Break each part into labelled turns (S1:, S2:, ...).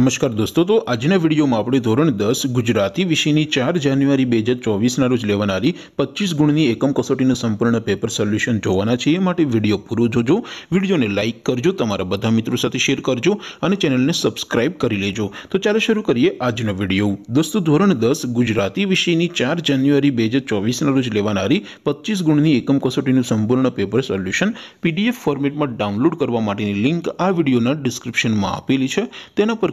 S1: નમસ્કાર દોસ્તો તો આજના વિડીયોમાં આપણે ધોરણ દસ ગુજરાતી વિષયની ચાર જાન્યુઆરી બે હજાર ચોવીસના રોજ લેવાનારી પચીસ ગુણની એકમ કસોટીનું સંપૂર્ણ પેપર સોલ્યુશન જોવાના છે એ માટે વિડીયો પૂરો જોજો વિડીયોને લાઇક કરજો તમારા બધા મિત્રો સાથે શેર કરજો અને ચેનલને સબસ્ક્રાઇબ કરી લેજો તો ચાલો શરૂ કરીએ આજનો વિડીયો દોસ્તો ધોરણ દસ ગુજરાતી વિષયની ચાર જાન્યુઆરી બે હજાર ચોવીસના રોજ લેવાનારી પચીસ ગુણની એકમ કસોટીનું સંપૂર્ણ પેપર સોલ્યુશન પીડીએફ ફોર્મેટમાં ડાઉનલોડ કરવા માટેની લિંક આ વિડીયોના ડિસ્ક્રિપ્શનમાં આપેલી છે તેના પર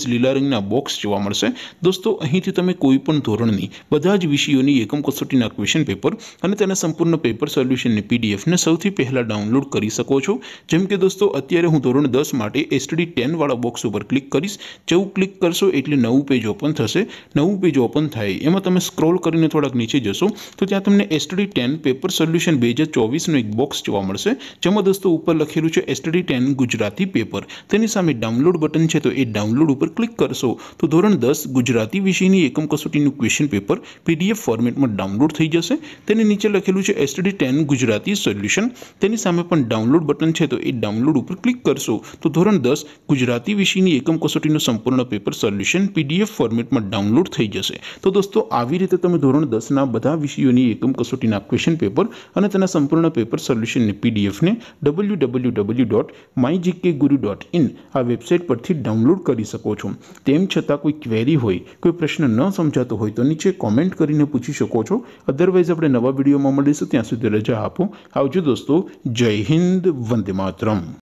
S1: લે લેરિંગ ના બોક્સ જોવા મળશે દોસ્તો અહીંથી તમે કોઈ પણ ધોરણની બધા જ વિષયોની એકમ કસોટીના ક્વેશ્ચન પેપર અને તેના સંપૂર્ણ પેપર સોલ્યુશનની પીડીએફ ને સૌથી પહેલા ડાઉનલોડ કરી શકો છો જેમ કે દોસ્તો અત્યારે હું ધોરણ 10 માટે STD 10 વાળો બોક્સ ઉપર ક્લિક કરીશ જેઉ ક્લિક કરશો એટલે નવું પેજ ઓપન થશે નવું પેજ ઓપન થાય એમાં તમે સ્ક્રોલ કરીને થોડક નીચે જશો તો ત્યાં તમને STD 10 પેપર સોલ્યુશન 2024 નો એક બોક્સ જોવા મળશે જેમ કે દોસ્તો ઉપર લખેલું છે STD 10 ગુજરાતી પેપર તેની સામે ડાઉનલોડ બટન છે તો એ ડાઉનલોડ પર ક્લિક કરશો તો ધોરણ 10 ગુજરાતી વિષયની એકમ કસોટીનું ક્વેશ્ચન પેપર પીડીએફ ફોર્મેટમાં ડાઉનલોડ થઈ જશે તેની નીચે લખેલું છે STD 10 ગુજરાતી સોલ્યુશન તેની સામે પણ ડાઉનલોડ બટન છે તો એ ડાઉનલોડ ઉપર ક્લિક કરશો તો ધોરણ 10 ગુજરાતી વિષયની એકમ કસોટીનું સંપૂર્ણ પેપર સોલ્યુશન પીડીએફ ફોર્મેટમાં ડાઉનલોડ થઈ જશે તો દોસ્તો આવી રીતે તમે ધોરણ 10 ના બધા વિષયોની એકમ કસોટીના ક્વેશ્ચન પેપર અને તેના સંપૂર્ણ પેપર સોલ્યુશન ને પીડીએફ ને www.mygkguru.in આ વેબસાઈટ પરથી ડાઉનલોડ કરી શકો છો तुम टीम छ तक कोई क्वेरी हो कोई प्रश्न न समझ आता हो तो नीचे कमेंट કરીને પૂછી શકો છો અધરવાઇઝ આપણે નવા વિડિયો માં મળીશું ત્યાં સુધી રહેજો આપો આવજો દોસ્તો જય હિન્દ વંદે માતરમ